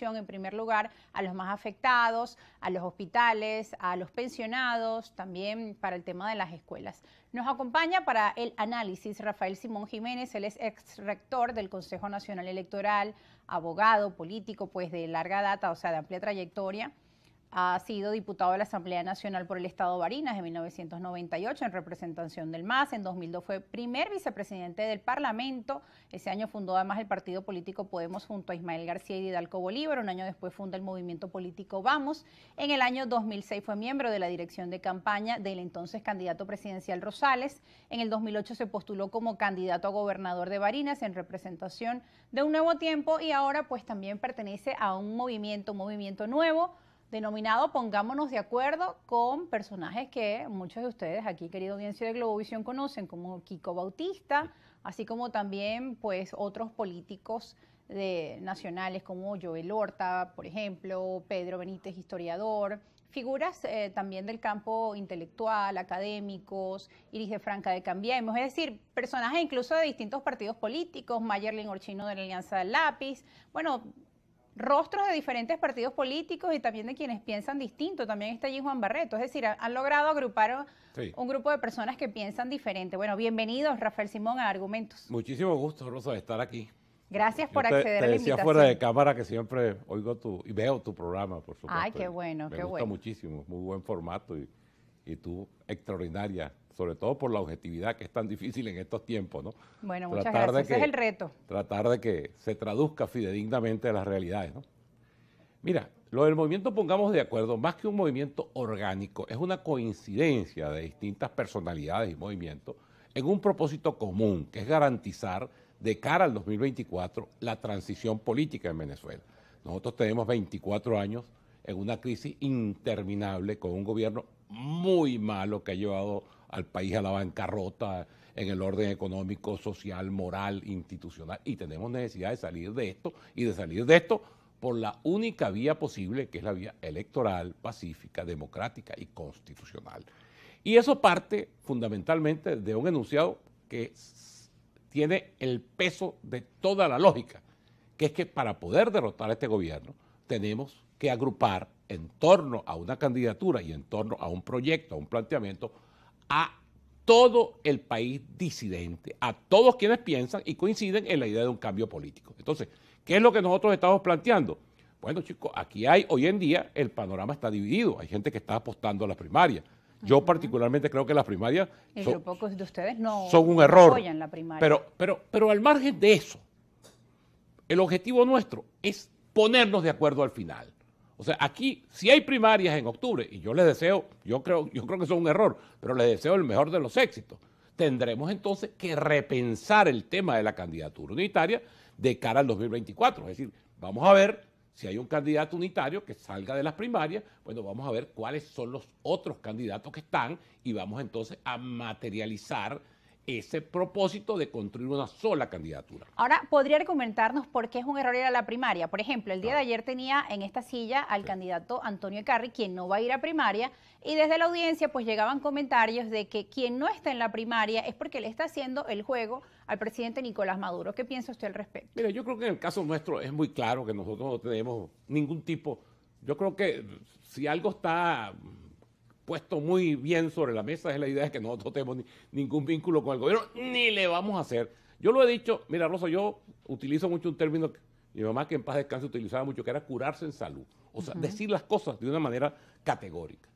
en primer lugar a los más afectados, a los hospitales, a los pensionados, también para el tema de las escuelas. Nos acompaña para el análisis Rafael Simón Jiménez, él es ex rector del Consejo Nacional Electoral, abogado, político, pues de larga data, o sea, de amplia trayectoria ha sido diputado de la Asamblea Nacional por el Estado Barinas en 1998 en representación del MAS. En 2002 fue primer vicepresidente del Parlamento. Ese año fundó además el partido político Podemos junto a Ismael García y Hidalgo Bolívar. Un año después funda el movimiento político Vamos. En el año 2006 fue miembro de la dirección de campaña del entonces candidato presidencial Rosales. En el 2008 se postuló como candidato a gobernador de Barinas en representación de un nuevo tiempo y ahora pues también pertenece a un movimiento, movimiento nuevo denominado Pongámonos de acuerdo con personajes que muchos de ustedes aquí, querido audiencia de Globovisión, conocen, como Kiko Bautista, así como también pues otros políticos de, nacionales como Joel Horta, por ejemplo, Pedro Benítez, historiador, figuras eh, también del campo intelectual, académicos, Iris de Franca de Cambiemos, es decir, personajes incluso de distintos partidos políticos, Mayerlin Orchino de la Alianza del Lápiz, bueno, rostros de diferentes partidos políticos y también de quienes piensan distinto. También está allí Juan Barreto. Es decir, han, logrado agrupar un grupo de personas que piensan diferente. Bueno, bienvenidos, Rafael Simón, a Argumentos. Muchísimo gusto, Rosa, de estar aquí. Gracias por acceder a la invitación. decía fuera de cámara que siempre oigo tu y veo tu programa, por supuesto. Ay, qué bueno, Me gusta muchísimo, muy buen formato y, y tú extraordinaria sobre todo por la objetividad que es tan difícil en estos tiempos, ¿no? Bueno, muchas gracias. Ese es el reto. Tratar de que se traduzca fidedignamente a las realidades, ¿no? Mira, lo del movimiento Pongamos de Acuerdo, más que un movimiento orgánico, es una coincidencia de distintas personalidades y movimientos en un propósito común, que es garantizar de cara al 2024 la transición política en Venezuela. Nosotros tenemos 24 años en una crisis interminable con un gobierno muy malo que ha llevado al país a la bancarrota en el orden económico, social, moral, institucional. Y tenemos necesidad de salir de esto y de salir de esto por la única vía posible, que es la vía electoral, pacífica, democrática y constitucional. Y eso parte fundamentalmente de un enunciado que tiene el peso de toda la lógica, que es que para poder derrotar a este gobierno tenemos que agrupar en torno a una candidatura y en torno a un proyecto, a un planteamiento, a todo el país disidente, a todos quienes piensan y coinciden en la idea de un cambio político. Entonces, ¿qué es lo que nosotros estamos planteando? Bueno, chicos, aquí hay, hoy en día, el panorama está dividido. Hay gente que está apostando a las primarias. Yo particularmente creo que las primarias son, ustedes un error. la Pero, pero, pero al margen de eso, el objetivo nuestro es ponernos de acuerdo al final. O sea, aquí si hay primarias en octubre, y yo les deseo, yo creo, yo creo que es un error, pero les deseo el mejor de los éxitos. Tendremos entonces que repensar el tema de la candidatura unitaria de cara al 2024. Es decir, vamos a ver si hay un candidato unitario que salga de las primarias, bueno, vamos a ver cuáles son los otros candidatos que están y vamos entonces a materializar ese propósito de construir una sola candidatura. Ahora, ¿podría comentarnos por qué es un error ir a la primaria? Por ejemplo, el día de ayer tenía en esta silla al candidato Antonio Carri, quien no va a ir a primaria, y desde la audiencia pues llegaban comentarios de que quien no está en la primaria es porque le está haciendo el juego al presidente Nicolás Maduro. ¿Qué piensa usted al respecto? Mira, yo creo que en el caso nuestro es muy claro que nosotros no tenemos ningún tipo, yo creo que si algo está puesto muy bien sobre la mesa es la idea de que nosotros tenemos ningún vínculo con el gobierno, ni le vamos a hacer. Yo lo he dicho, mira, Rosa, yo utilizo mucho un término que mi mamá, que en paz descanse, utilizaba mucho, que era curarse en salud. O sea, decir las cosas de una manera categórica.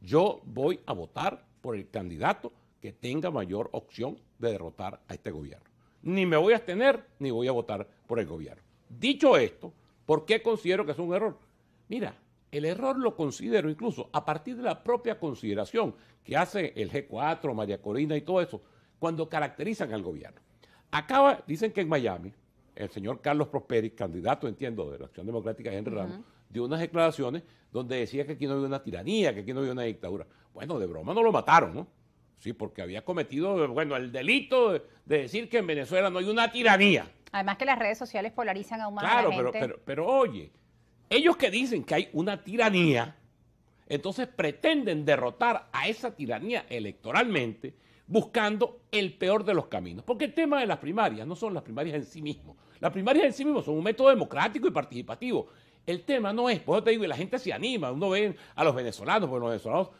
Yo voy a votar por el candidato que tenga mayor opción de derrotar a este gobierno. Ni me voy a abstener, ni voy a votar por el gobierno. Dicho esto, ¿por qué considero que es un error? Mira, el error lo considero incluso a partir de la propia consideración que hace el G4, María Corina y todo eso, cuando caracterizan al gobierno. Acaba, dicen que en Miami, el señor Carlos Prosperi, candidato, entiendo, de la Acción Democrática de Henry Ramos, dio unas declaraciones donde decía que aquí no había una tiranía, que aquí no había una dictadura. Bueno, de broma no lo mataron, ¿no? Sí, porque había cometido, bueno, el delito de, decir que en Venezuela no hay una tiranía. Además que las redes sociales polarizan aún más. Claro, Pero, pero, pero oye, ellos que dicen que hay una tiranía, entonces pretenden derrotar a esa tiranía electoralmente buscando el peor de los caminos. Porque el tema de las primarias no son las primarias en sí mismos. Las primarias en sí mismos son un método democrático y participativo. El tema no es, por eso te digo, y la gente se anima, uno ve a los venezolanos, porque los venezolanos,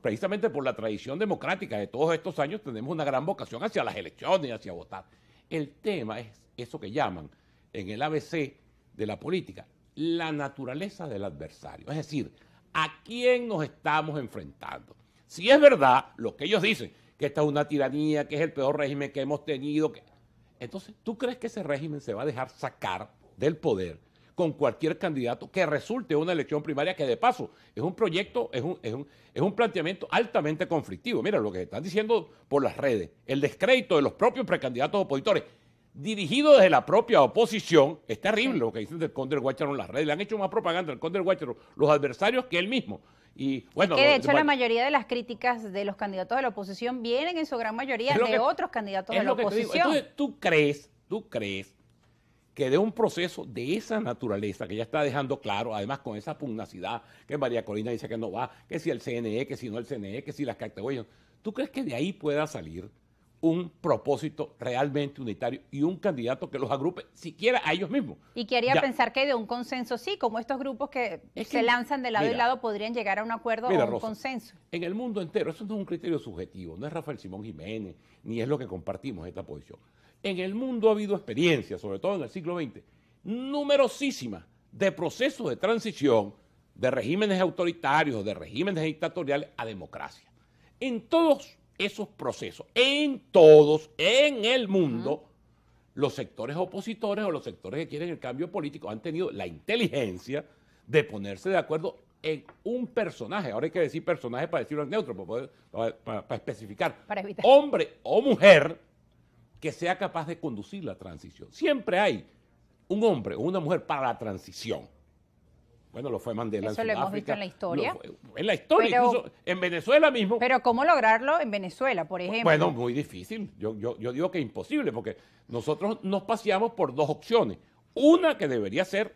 precisamente por la tradición democrática de todos estos años, tenemos una gran vocación hacia las elecciones, hacia votar. El tema es eso que llaman en el ABC de la política, la naturaleza del adversario. Es decir, a quién nos estamos enfrentando. Si es verdad lo que ellos dicen, que esta es una tiranía, que es el peor régimen que hemos tenido, entonces tú crees que ese régimen se va a dejar sacar del poder con cualquier candidato que resulte una elección primaria, que de paso es un proyecto, es un, es un, es un planteamiento altamente conflictivo. Mira lo que están diciendo por las redes, el descrédito de los propios precandidatos opositores dirigido desde la propia oposición, es terrible lo que dicen del Conde del en las redes. Le han hecho más propaganda al Conde del los adversarios que él mismo. Y bueno, que de hecho la mayoría de las críticas de los candidatos de la oposición vienen en su gran mayoría de otros candidatos de la oposición. ¿tú crees, tú crees que de un proceso de esa naturaleza, que ya está dejando claro, además con esa pugnacidad que María Corina dice que no va, que si el CNE, que si no el CNE, que si las categorías, ¿tú crees que de ahí pueda salir? un propósito realmente unitario y un candidato que los agrupe siquiera a ellos mismos. Y quería pensar que de un consenso sí, como estos grupos que se lanzan de lado y lado podrían llegar a un acuerdo o un consenso. En el mundo entero, eso no es un criterio subjetivo, no es Rafael Simón Jiménez, ni es lo que compartimos esta posición. En el mundo ha habido experiencias, sobre todo en el siglo XX, numerosísimas de procesos de transición de regímenes autoritarios, de regímenes dictatoriales a democracia. En todos esos procesos en todos, en el mundo, los sectores opositores o los sectores que quieren el cambio político han tenido la inteligencia de ponerse de acuerdo en un personaje. Ahora hay que decir personaje para decirlo en neutro, para, para, especificar. hombre o mujer que sea capaz de conducir la transición. Siempre hay un hombre o una mujer para la transición. Bueno, lo fue Mandela. Eso lo hemos visto en la historia. en la historia, incluso en Venezuela mismo. Pero ¿cómo lograrlo en Venezuela, por ejemplo? Bueno, muy difícil. Yo, yo, yo digo que imposible, porque nosotros nos paseamos por dos opciones. Una que debería ser,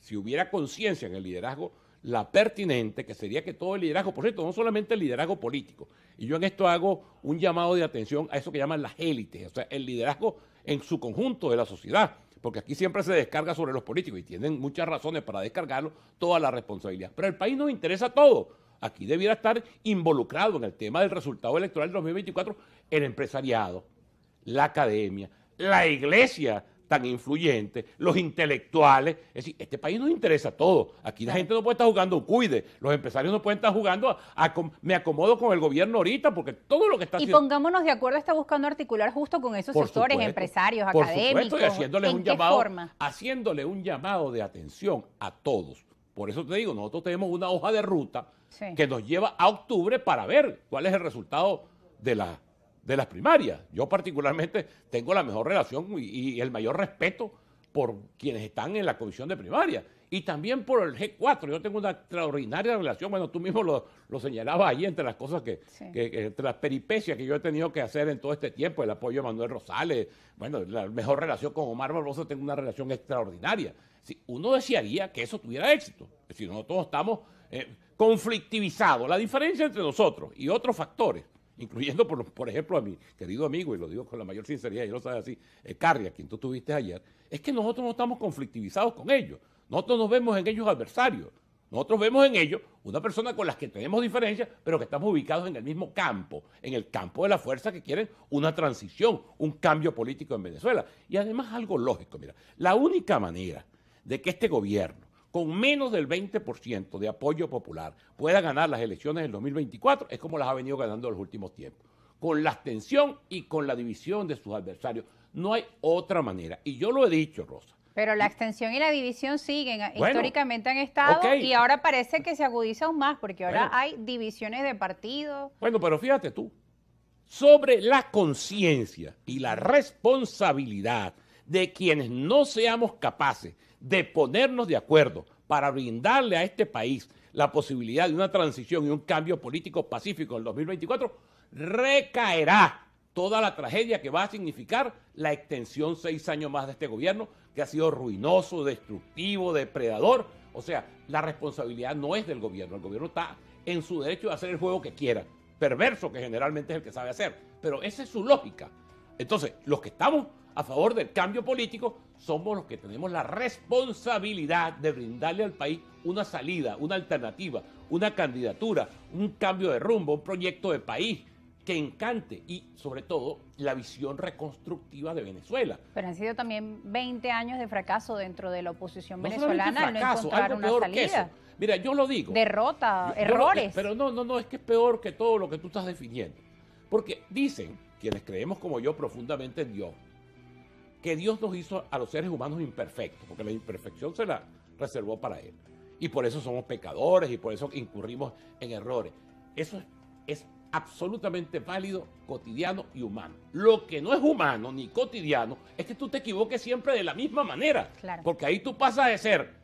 si hubiera conciencia en el liderazgo, la pertinente, que sería que todo el liderazgo, por cierto, no solamente el liderazgo político, y yo en esto hago un llamado de atención a eso que llaman las élites, o sea, el liderazgo en su conjunto de la sociedad porque aquí siempre se descarga sobre los políticos y tienen muchas razones para descargarlo, toda la responsabilidad. Pero al país nos interesa todo. Aquí debiera estar involucrado en el tema del resultado electoral de 2024 el empresariado, la academia, la iglesia tan influyentes, los intelectuales. Es decir, este país nos interesa todo. Aquí la gente no puede estar jugando cuide, los empresarios no pueden estar jugando me acomodo con el gobierno ahorita porque todo lo que está y Y pongámonos de acuerdo, está buscando articular justo con esos sectores, empresarios, por académicos. Supuesto, y un haciéndole un llamado de atención a todos. Por eso te digo, nosotros tenemos una hoja de ruta que nos lleva a octubre para ver cuál es el resultado de la de las primarias. Yo particularmente tengo la mejor relación y, el mayor respeto por quienes están en la comisión de primaria y también por el G4. Yo tengo una extraordinaria relación, bueno, tú mismo lo, señalabas ahí entre las cosas que, entre las peripecias que yo he tenido que hacer en todo este tiempo, el apoyo de Manuel Rosales, bueno, la mejor relación con Omar Barbosa, tengo una relación extraordinaria. Si uno desearía que eso tuviera éxito, si no todos estamos eh, conflictivizados. La diferencia entre nosotros y otros factores incluyendo, por, ejemplo, a mi querido amigo, y lo digo con la mayor sinceridad, y lo sabe así, eh, Carria, quien tú tuviste ayer, es que nosotros no estamos conflictivizados con ellos. Nosotros nos vemos en ellos adversarios. Nosotros vemos en ellos una persona con las que tenemos diferencias, pero que estamos ubicados en el mismo campo, en el campo de la fuerza que quieren una transición, un cambio político en Venezuela. Y además algo lógico, mira, la única manera de que este gobierno con menos del 20% de apoyo popular pueda ganar las elecciones del 2024, es como las ha venido ganando en los últimos tiempos, con la abstención y con la división de sus adversarios. No hay otra manera. Y yo lo he dicho, Rosa. Pero la extensión y la división siguen, históricamente han estado y ahora parece que se agudiza aún más porque ahora hay divisiones de partidos. Bueno, pero fíjate tú, sobre la conciencia y la responsabilidad de quienes no seamos capaces de ponernos de acuerdo para brindarle a este país la posibilidad de una transición y un cambio político pacífico en 2024, recaerá toda la tragedia que va a significar la extensión seis años más de este gobierno, que ha sido ruinoso, destructivo, depredador. O sea, la responsabilidad no es del gobierno, el gobierno está en su derecho de hacer el juego que quiera, perverso que generalmente es el que sabe hacer, pero esa es su lógica. Entonces, los que estamos a favor del cambio político somos los que tenemos la responsabilidad de brindarle al país una salida, una alternativa, una candidatura, un cambio de rumbo, un proyecto de país que encante y sobre todo la visión reconstructiva de Venezuela. Pero han sido también 20 años de fracaso dentro de la oposición venezolana fracaso, algo peor Que eso. Mira, yo lo digo. Derrota, errores. pero no, no, no, es que es peor que todo lo que tú estás definiendo. Porque dicen, quienes creemos como yo profundamente en Dios, que Dios nos hizo a los seres humanos imperfectos, porque la imperfección se la reservó para Él. Y por eso somos pecadores y por eso incurrimos en errores. Eso es, absolutamente válido, cotidiano y humano. Lo que no es humano ni cotidiano es que tú te equivoques siempre de la misma manera. Porque ahí tú pasas de ser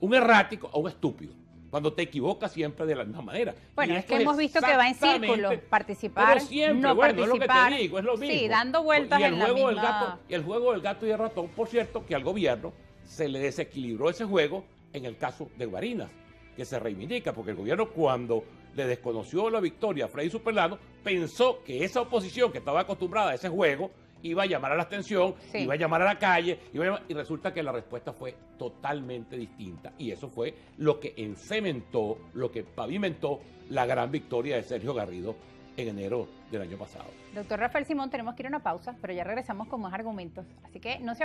un errático a un estúpido cuando te equivocas siempre de la misma manera. Bueno, es que hemos visto que va en círculo, participar, pero siempre, bueno, Es lo que te digo, es lo mismo. Sí, dando vueltas y el juego la del gato, Y el juego del gato y el ratón, por cierto, que al gobierno se le desequilibró ese juego en el caso de Guarinas, que se reivindica, porque el gobierno cuando le desconoció la victoria a Freddy Superlano, pensó que esa oposición que estaba acostumbrada a ese juego iba a llamar a la atención, iba a llamar a la calle, y resulta que la respuesta fue totalmente distinta. Y eso fue lo que encementó, lo que pavimentó la gran victoria de Sergio Garrido en enero del año pasado. Doctor Rafael Simón, tenemos que ir a una pausa, pero ya regresamos con más argumentos. Así que no se